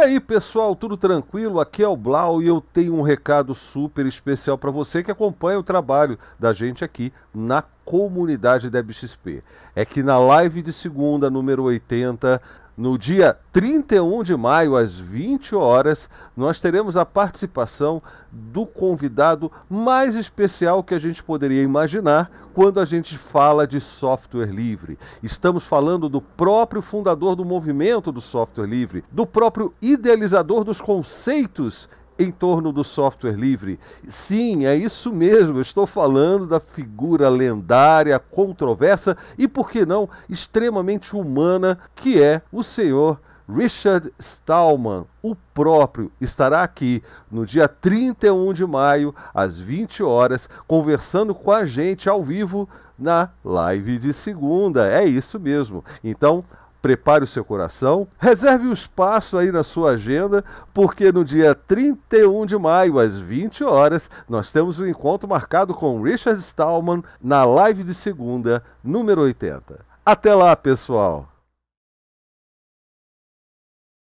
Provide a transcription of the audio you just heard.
aí, pessoal, tudo tranquilo? Aqui é o Blau e eu tenho um recado super especial para você que acompanha o trabalho da gente aqui na comunidade DebXP. É que na live de segunda, número 80, no dia 31 de maio, às 20 horas, nós teremos a participação do convidado mais especial que a gente poderia imaginar quando a gente fala de software livre. Estamos falando do próprio fundador do movimento do software livre, do próprio idealizador dos conceitos em torno do software livre. Sim, é isso mesmo, estou falando da figura lendária, controversa e, por que não, extremamente humana que é o senhor Richard Stallman, o próprio, estará aqui no dia 31 de maio, às 20 horas, conversando com a gente ao vivo na live de segunda. É isso mesmo. Então, prepare o seu coração, reserve o um espaço aí na sua agenda, porque no dia 31 de maio, às 20 horas, nós temos um encontro marcado com Richard Stallman na live de segunda, número 80. Até lá, pessoal!